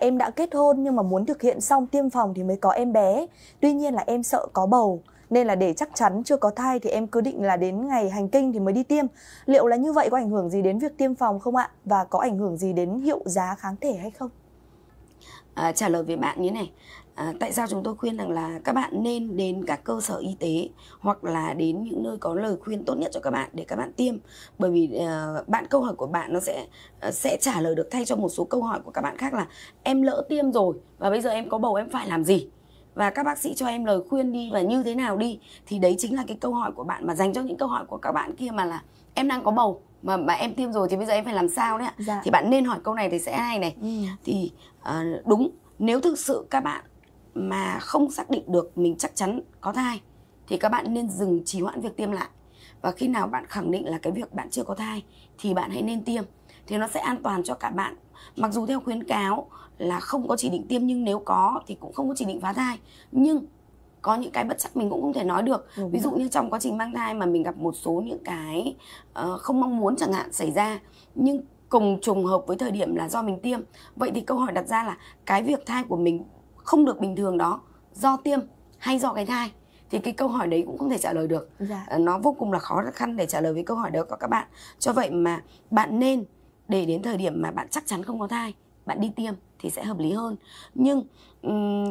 em đã kết hôn nhưng mà muốn thực hiện xong tiêm phòng thì mới có em bé tuy nhiên là em sợ có bầu nên là để chắc chắn chưa có thai thì em cứ định là đến ngày hành kinh thì mới đi tiêm liệu là như vậy có ảnh hưởng gì đến việc tiêm phòng không ạ và có ảnh hưởng gì đến hiệu giá kháng thể hay không à, trả lời về bạn như này à, tại sao chúng tôi khuyên rằng là các bạn nên đến các cơ sở y tế hoặc là đến những nơi có lời khuyên tốt nhất cho các bạn để các bạn tiêm bởi vì uh, bạn câu hỏi của bạn nó sẽ à, sẽ trả lời được thay cho một số câu hỏi của các bạn khác là em lỡ tiêm rồi và bây giờ em có bầu em phải làm gì và các bác sĩ cho em lời khuyên đi và như thế nào đi thì đấy chính là cái câu hỏi của bạn mà dành cho những câu hỏi của các bạn kia mà là em đang có bầu mà mà em tiêm rồi thì bây giờ em phải làm sao đấy ạ dạ. thì bạn nên hỏi câu này thì sẽ hay này ừ. thì uh, đúng nếu thực sự các bạn mà không xác định được mình chắc chắn có thai thì các bạn nên dừng trì hoãn việc tiêm lại và khi nào bạn khẳng định là cái việc bạn chưa có thai thì bạn hãy nên tiêm thì nó sẽ an toàn cho cả bạn mặc dù theo khuyến cáo là không có chỉ định tiêm nhưng nếu có thì cũng không có chỉ định phá thai nhưng có những cái bất chắc mình cũng không thể nói được Đúng ví dụ như trong quá trình mang thai mà mình gặp một số những cái uh, không mong muốn chẳng hạn xảy ra nhưng cùng trùng hợp với thời điểm là do mình tiêm vậy thì câu hỏi đặt ra là cái việc thai của mình không được bình thường đó do tiêm hay do cái thai thì cái câu hỏi đấy cũng không thể trả lời được dạ. Ờ, nó vô cùng là khó khăn để trả lời với câu hỏi đó các bạn cho vậy mà bạn nên để đến thời điểm mà bạn chắc chắn không có thai bạn đi tiêm thì sẽ hợp lý hơn nhưng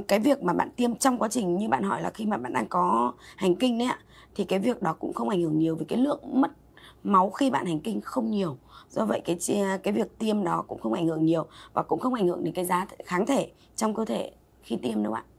cái việc mà bạn tiêm trong quá trình như bạn hỏi là khi mà bạn đang có hành kinh đấy ạ thì cái việc đó cũng không ảnh hưởng nhiều vì cái lượng mất máu khi bạn hành kinh không nhiều do vậy cái cái việc tiêm đó cũng không ảnh hưởng nhiều và cũng không ảnh hưởng đến cái giá kháng thể trong cơ thể khi tiêm đâu ạ